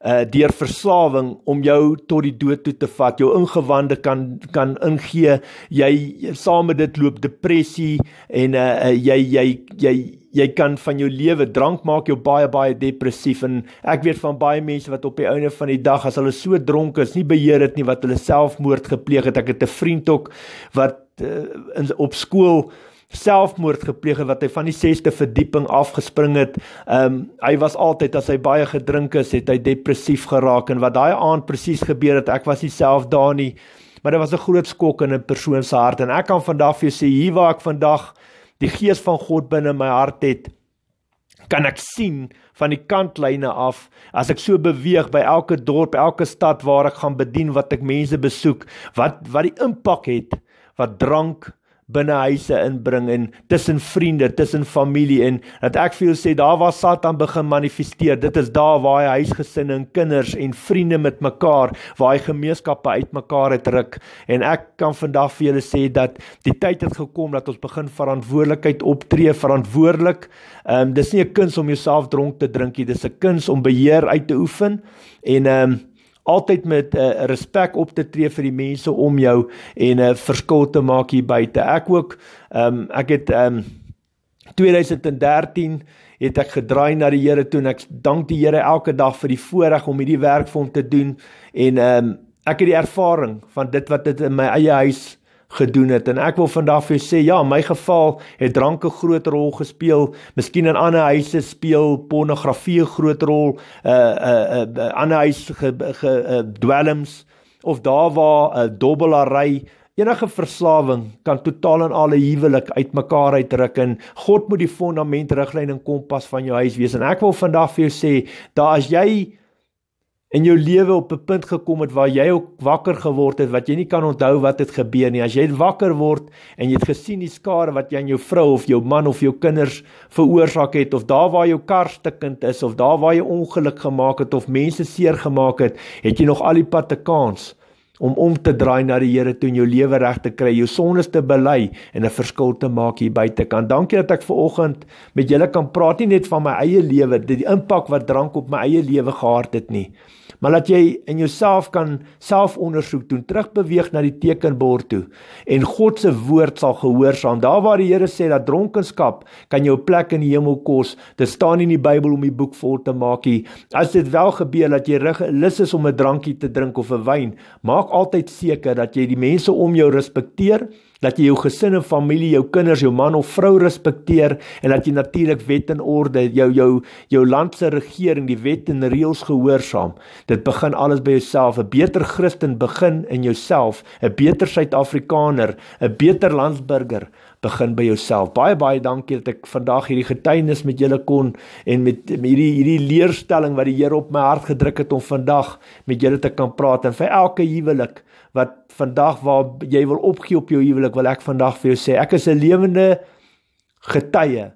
[SPEAKER 1] Eh, deur verslawing om jou tot die dood toe te vat. Jou ingewande kan kan ingee. Jy saam met dit loop depressie en uh jy jy jy jy kan van jou lewe drank maak jou baie baie depressief en ek weet van baie mense wat op die einde van die dag as hulle so dronk is, nie beheer dit nie wat hulle selfmoord gepleeg het. Ek het 'n vriend ook wat uh, in, op skool selfmoord gepleeg het wat hy van die 6ste verdieping afgespring het. Ehm um, hy was altyd as hy baie gedrink het, het hy depressief geraak en wat daai aand presies gebeur het, ek was nie self daar nie. Maar dit was 'n groot skok in 'n persoon se hart en ek kan vandag vir jou sê hier waar ek vandag die gees van God binne my hart het, kan ek sien van die kantlyne af as ek so beweeg by elke dorp, elke stad waar ek gaan bedien wat ek mense besoek, wat wat die impak het wat drank binne huise inbring en tussen vriende, tussen familie en dat ek vir jou sê daar waar Satan begin manifesteer, dit is daar waar hy huisgesinne en kinders en vriende met mekaar, waar hy gemeenskappe uitmekaar uitruk en ek kan vandag vir julle sê dat die tyd het gekom dat ons begin verantwoordelikheid optree, verantwoordelik. Ehm um, dis nie 'n kuns om jouself dronk te drinkie, dis 'n kuns om beheer uit te oefen en ehm um, altyd met 'n uh, eh, respek op te tree vir die mense om jou en 'n uh, eh, verskil te maak hier buite. Ek ook ehm um, ek het ehm um, 2013 het ek gedraai na die Here toe en ek dank die Here elke dag vir die voorreg om hierdie werk vir hom te doen en ehm um, ek het die ervaring van dit wat dit in my eie huis gedoen het en ek wil vandag vir sê ja my geval het dranke groot rol gespeel miskien in ander huise speel pornografie groot rol uh uh, uh ander huis ge, ge uh, dwelms of daar waar 'n uh, eh, dobbelary enige verslawing kan totaal en al 'n huwelik uitmekaar uitruk en God moet die fondament riglyn en kompas van jou huis wees en ek wil vandag vir jou sê daar as jy en jou lewe op 'n punt gekom het waar jy ook wakker geword het wat jy nie kan onthou wat het gebeur nie. As jy wakker word en jy het gesien die skade wat jy aan jou vrou of jou man of jou kinders veroorsaak het of daar waar jou kar stukkend is of daar waar jy ongeluk gemaak het of mense seer gemaak het, het jy nog al die pad te kans om om te draai na die Here toe en jou lewe reg te kry, jou sondes te bely en 'n verskil te maak hier buite. Kan dankie dat ek ver oggend met julle kan praat nie net van my eie lewe, dit die impak wat drank op my eie lewe gehad het nie, maar dat jy in jouself kan selfondersoek doen, terugbeweeg na die tekenbord toe en God se woord sal gehoorsaam. Daar waar die Here sê dat dronkenskap kan jou plek in die hemel kos, dit staan in die Bybel om die boek vol te maak. As dit wel gebeur dat jy rig lus is om 'n drankie te drink of 'n wyn, maak altyd seker dat jy die mense om jou respekteer dat jy jou gesin en familie, jou kinders, jou man of vrou respekteer en dat jy natuurlik wet en orde, jou jou jou land se regering, die wet en reëls gehoorsaam. Dit begin alles by jouself. 'n Beter Christen begin in jouself, 'n beter Suid-Afrikaner, 'n beter landsburger begin by jouself. Baie baie dankie dat ek vandag hierdie getuienis met julle kon en met, met hierdie hierdie leerstelling wat die Here op my hart gedruk het om vandag met julle te kan praat en vir elke huwelik wat vandag waar jy wil opgee op jou huwelik, wil ek vandag vir jou sê ek is 'n lewende getuie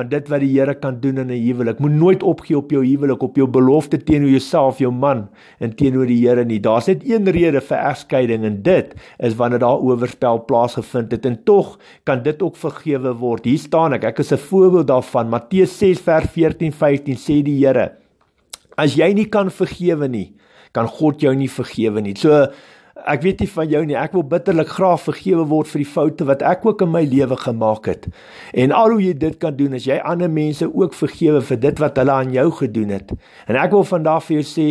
[SPEAKER 1] van dit wat die Here kan doen in 'n huwelik. Moet nooit opgee op jou huwelik, op jou belofte teenoor jouself, jou man en teenoor die Here nie. Daar's net een rede vir egskeiding en dit is wanneer daar oorspel plaasgevind het en tog kan dit ook vergewe word. Hier staan ek, ek is 'n voorbeeld daarvan. Matteus 6 vers 14, 15 sê die Here: As jy nie kan vergewe nie, kan God jou nie vergewe nie. So Ek weet nie van jou nie. Ek wil bitterlik graag vergewe word vir die foute wat ek ook in my lewe gemaak het. En al hoe jy dit kan doen is jy ander mense ook vergewe vir dit wat hulle aan jou gedoen het. En ek wil vandag vir jou sê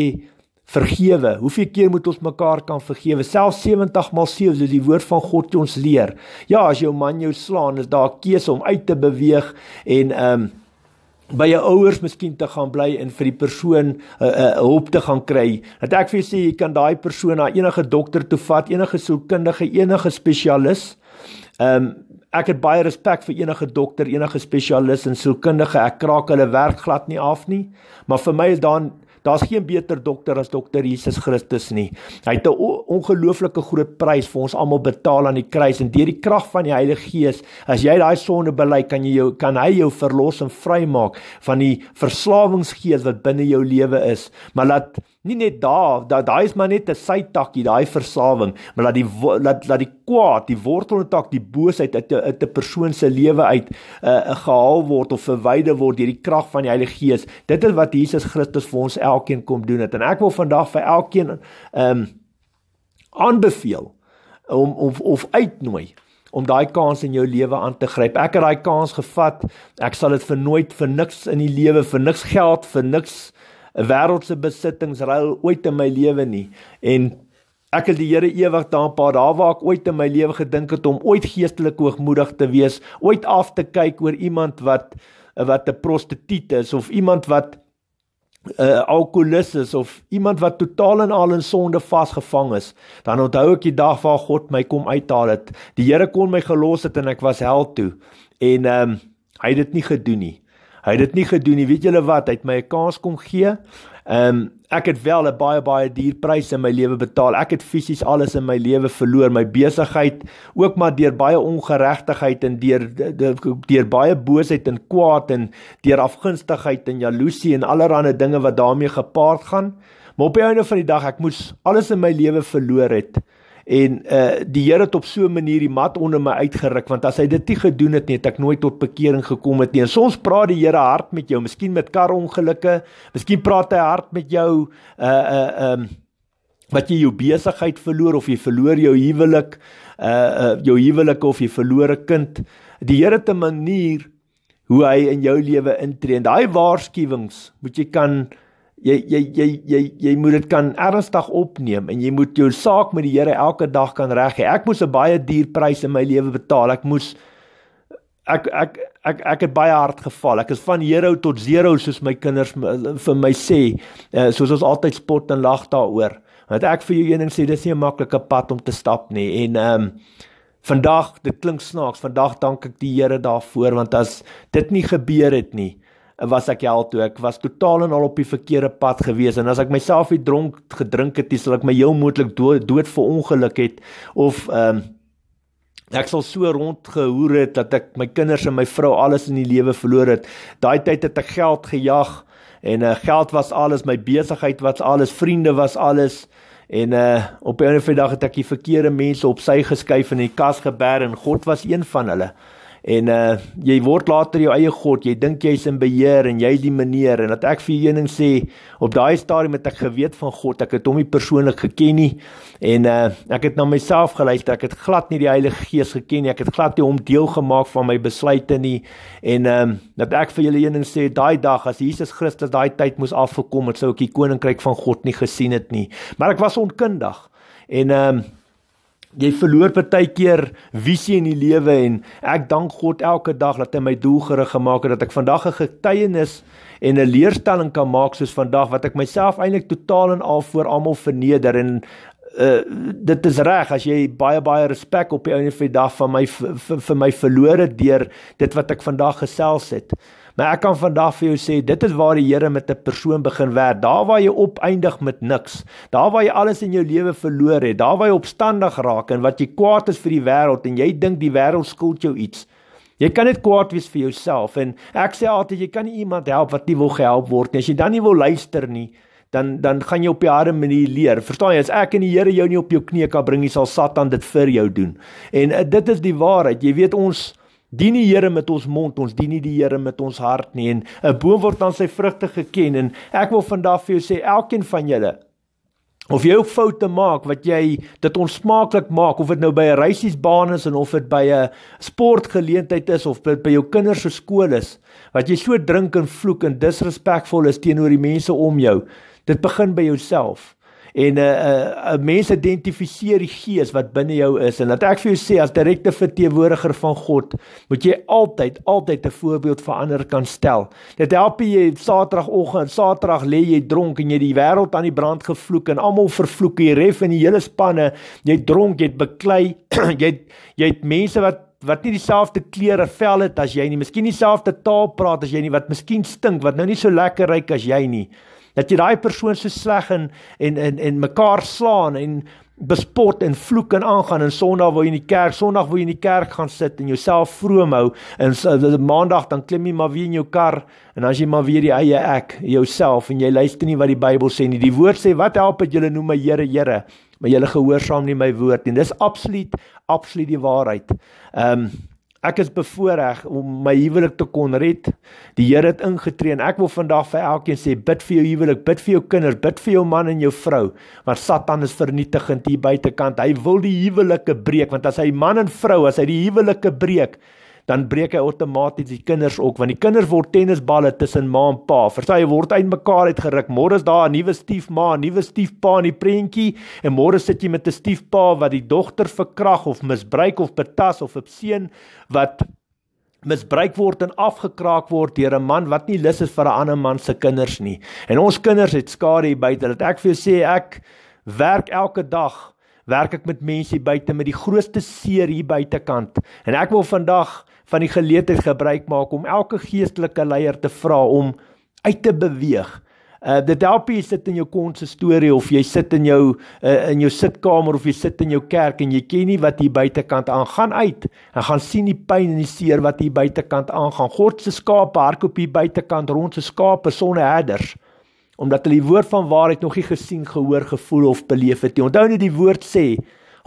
[SPEAKER 1] vergewe. Hoeveel keer moet ons mekaar kan vergewe? Selfs 70 maal 7, soos die woord van God ons leer. Ja, as jou man jou slaan, is daar 'n keuse om uit te beweeg en ehm um, by jou ouers miskien te gaan bly en vir die persoon eh, eh, hulp uh, uh, te gaan kry. Dat ek vir jou sê jy kan daai persoon na enige dokter toe vat, enige sielkundige, enige spesialis. Ehm um, ek het baie respek vir enige dokter, enige spesialis en sielkundige. Ek kraak hulle werk glad nie af nie, maar vir my is daan Daar's geen beter dokter as dokter Jesus Christus nie. Hy het 'n ongelooflike groot prys vir ons almal betaal aan die kruis en deur die krag van die Heilige Gees, as jy daai sonde bely, kan jy jou kan hy jou verlos en vrymaak van die verslawingsgees wat binne jou lewe is. Maar laat nie net daar dat daai is maar net 'n sytakkie, daai verslawing, maar laat die laat laat die kwaad, die wortel en tak, die boosheid uit 'n uit 'n persoon se lewe uit uh, gehaal word of verwyder word deur die krag van die Heilige Gees. Dit is wat Jesus Christus vir ons elke elkeen kom doen dit. En ek wil vandag vir elkeen ehm um, aanbeveel om of of uitnooi om daai kans in jou lewe aan te gryp. Ek het daai kans gevat. Ek sal dit vir nooit vir niks in die lewe, vir niks geld, vir niks 'n wêreldse besittings ruil ooit in my lewe nie. En ek het die Here ewig daarpa, daar waar ek ooit in my lewe gedink het om ooit geestelik hoogmoedig te wees, ooit af te kyk oor iemand wat wat 'n prostituut is of iemand wat uh, eh, alkoholis is of iemand wat totaal en al in sonde vasgevang is, dan onthou ek die dag waar God my kom uithaal het. Die Here kon my gelos het en ek was hel toe. En ehm um, hy het dit nie gedoen nie. Hy het dit nie gedoen nie. Weet julle wat? Hy het my 'n kans kom gee Ehm um, ek het wel 'n baie baie duur pryse in my lewe betaal. Ek het fisies alles in my lewe verloor, my besigheid, ook maar deur baie ongeregtigheid en deur deur baie boosheid en kwaad en deur afgunstigheid en jaloesie en allerlei dinge wat daarmee gepaard gaan. Maar op die einde van die dag, ek moes alles in my lewe verloor het en uh die Here het op so 'n manier die mat onder my uitgeruk want as hy dit nie gedoen het nie het ek nooit tot bekering gekom het nie en soms praat die Here hard met jou miskien met karongelukke miskien praat hy hard met jou uh uh um wat jy jou besigheid verloor of jy verloor jou huwelik uh uh jou huwelik of jy verloor 'n kind die Here te manier hoe hy in jou lewe intree en daai waarskuwings moet jy kan jy jy jy jy jy moet dit kan ernstig opneem en jy moet jou saak met die Here elke dag kan reg hê. Ek moes 'n baie duur prys in my lewe betaal. Ek moes ek ek ek ek het baie hard geval. Ek is van hero tot zero soos my kinders vir my sê, eh, soos ons altyd spot en lag daaroor. Want ek vir jou een ding sê, dis nie 'n maklike pad om te stap nie. En ehm um, vandag, dit klink snaaks, vandag dank ek die Here daarvoor want as dit nie gebeur het nie, was ek hel toe. Ek was totaal en al op die verkeerde pad gewees en as ek myself nie dronk gedrink het nie, sal ek my heel moontlik dood, dood vir ongeluk het of ehm um, Ek sal so rondgehoer het dat ek my kinders en my vrou alles in die lewe verloor het. Daai tyd het ek geld gejag en uh, geld was alles, my besigheid was alles, vriende was alles en uh, op 'n of ander dag het ek die verkeerde mense op sy geskuif en in die kas geber en God was een van hulle. En uh jy word later jou eie god. Jy dink jy's in beheer en jy's die meneer en dat ek vir jou ding sê, op daai stadium het ek geweet van God. Ek het hom nie persoonlik geken nie. En uh ek het na myself geluister. Ek het glad nie die Heilige Gees geken nie. Ek het glad nie hom deel gemaak van my besluite nie. En um dat ek vir julle ding sê, daai dag as Jesus Christus daai tyd moes afgekom het, sou ek die koninkryk van God nie gesien het nie. Maar ek was onkundig. En um Jy verloor partykeer visie in die lewe en ek dank God elke dag dat hy my doelgerig gemaak het dat ek vandag 'n getuienis en 'n leerstelling kan maak soos vandag wat ek myself eintlik totaal en al voor almal verneder en uh, dit is reg as jy baie baie respek op die ou en vir die dag van my vir, vir my verloor het deur dit wat ek vandag gesels het. Maar ek kan vandag vir jou sê, dit is waar die Here met 'n persoon begin werk. Daar waar jy opeindig met niks, daar waar jy alles in jou lewe verloor het, daar waar jy opstandig raak en wat jy kwaad is vir die wêreld en jy dink die wêreld skuld jou iets. Jy kan net kwaad wees vir jouself en ek sê altyd jy kan nie iemand help wat nie wil gehelp word nie. As jy dan nie wil luister nie, dan dan gaan jy op die harde manier leer. Verstaan jy? As ek en die Here jou nie op jou knieë kan bring nie, sal Satan dit vir jou doen. En eh, dit is die waarheid. Jy weet ons Dien die Here met ons mond, ons dien nie die Here met ons hart nie en 'n boom word aan sy vrugte geken en ek wil vandag vir jou sê elkeen van julle of jy ook foute maak wat jy dit onsmaaklik maak of dit nou by 'n reisiesbaan is en of dit by 'n sportgeleentheid is of dit by jou kinders se skool is wat jy so drink en vloek en disrespekvol is teenoor die mense om jou dit begin by jouself en 'n uh, eh, uh, eh, eh, mens identifiseer die gees wat binne jou is en dat ek vir jou sê as direkte verteenwoordiger van God moet jy altyd altyd 'n voorbeeld vir ander kan stel. Dit help jy Saterdagoggend, Saterdag lê jy dronk en jy die wêreld aan die brand gevloek en almal vervloek en jy ref in die hele spanne, jy dronk, jy't beklei, jy't jy't mense wat wat nie dieselfde kleure vel het as jy nie, miskien dieselfde taal praat as jy nie, wat miskien stink, wat nou nie so lekker ryk as jy nie dat jy daai persoon so sleg en en en, en mekaar slaan en bespot en vloek en aangaan en Sondag wil jy in die kerk, Sondag wil jy in die kerk gaan sit en jouself vroom hou en eh, Maandag dan klim jy maar weer in jou kar en as jy maar weer die eie ek, jouself en jy luister nie wat die Bybel sê nie. Die woord sê wat help dit julle noem my Here, Here, maar julle gehoorsaam nie my woord nie. Dis absoluut absoluut die waarheid. Ehm um, Ek is bevoorreg om my huwelik te kon red. Die Here het ingetree en ek wil vandag vir elkeen sê bid vir jou huwelik, bid vir jou kinders, bid vir jou man en jou vrou, want Satan is vernietigend hier buitekant. Hy wil die huwelike breek, want as hy man en vrou, as hy die huwelike breek, dan breek hy outomaties die kinders ook want die kinders word tennisballe tussen ma en pa. Verstaan jy word uitmekaar uitgeruk. Môre is daar 'n nuwe stiefma, 'n nuwe stiefpa in die prentjie en môre sit jy met 'n stiefpa wat die dogter verkrag of misbruik of betas of opseën wat misbruik word en afgekraak word deur 'n man wat nie lus is vir 'n ander man se kinders nie. En ons kinders het skade buite. Dat ek vir jou sê ek werk elke dag werk ek met mense buite met die grootste seer hier buitekant en ek wil vandag van die geleentheid gebruik maak om elke geestelike leier te vra om uit te beweeg. Uh dit help jy sit in jou konsistorie of jy sit in jou uh, in jou sitkamer of jy sit in jou kerk en jy ken nie wat hier buitekant aangaan uit. Jy gaan sien die pyn en die seer wat hier buitekant aangaan. God se skape hardloop hier buitekant rond se skape sonder herders omdat hulle die woord van waarheid nog nie gesien, gehoor, gevoel of beleef het nie. Onthou net die woord sê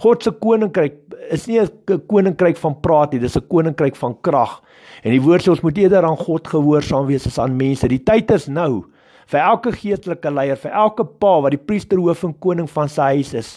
[SPEAKER 1] God se koninkryk is nie 'n koninkryk van praat nie, dis 'n koninkryk van krag. En die woord sê ons moet eerder aan God gehoorsaam wees as aan mense. Die tyd is nou vir elke geestelike leier, vir elke pa wat die priesterhoof en koning van sy huis is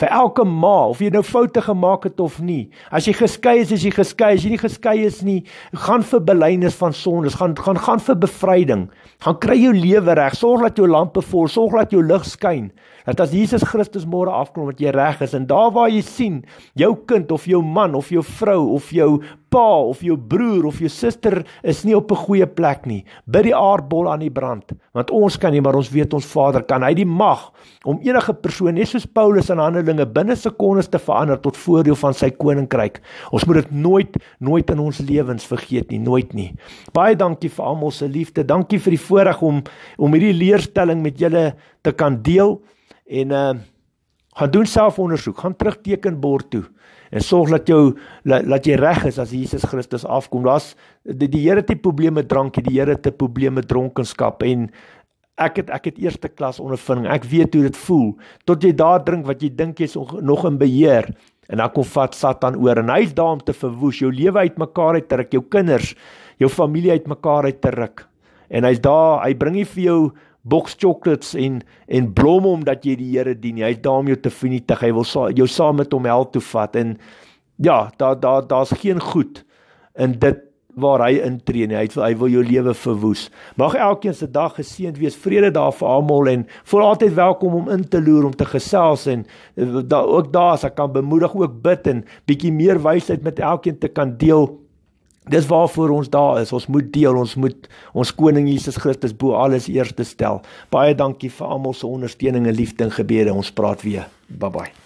[SPEAKER 1] vir elke ma of jy nou foute gemaak het of nie as jy geskei is as jy geskei as jy nie geskei is nie gaan vir belynes van sondes gaan gaan gaan vir bevryding gaan kry jou lewe reg sorg dat jou lampe vol sorg dat jou lig skyn dat as Jesus Christus môre afkom wat jy reg is en daar waar jy sien jou kind of jou man of jou vrou of jou pa of jou broer of jou suster is nie op 'n goeie plek nie by die aardbol aan die brand want ons kan nie maar ons weet ons Vader kan hy die mag om enige persoon net soos Paulus in Handelinge binne sekondes te verander tot voordeel van sy koninkryk ons moet dit nooit nooit in ons lewens vergeet nie nooit nie baie dankie vir almal se liefde dankie vir die voorreg om om hierdie leerstelling met julle te kan deel en ehm uh, gaan doen selfondersoek, gaan terugteken bord toe en sorg dat jou dat jy reg is as Jesus Christus afkom. Daar's die, die Here te probleme drankie, die Here te probleme dronkenskap en ek het ek het eerste klas ondervinding. Ek weet hoe dit voel tot jy daar drink wat jy dink jy's nog in beheer en dan kom vat Satan oor en hy's daar om te verwoes, jou lewe uitmekaar uit te ruk, jou kinders, jou familie uitmekaar uit te ruk. En hy's daar, hy bring nie vir jou boks chocolates en en blom hom dat jy die Here dien. Hy is daar om jou te vinnig. Hy wil sa, jou saam met hom help toe vat en ja, daar daar daar's geen goed in dit waar hy intree nie. Hy wil hy wil jou lewe verwoes. Mag elkeen se dag geseënd wees. Vrede daar vir almal en voel altyd welkom om in te loer om te gesels en eh, da, ook daar as ek kan bemoedig ook bid en bietjie meer wysheid met elkeen te kan deel. Dis waarvoor ons daar is. Ons moet deel, ons moet ons koning Jesus Christus bo alles eerste stel. Baie dankie vir almal se ondersteuning en liefde en gebede. Ons praat weer. Bye bye.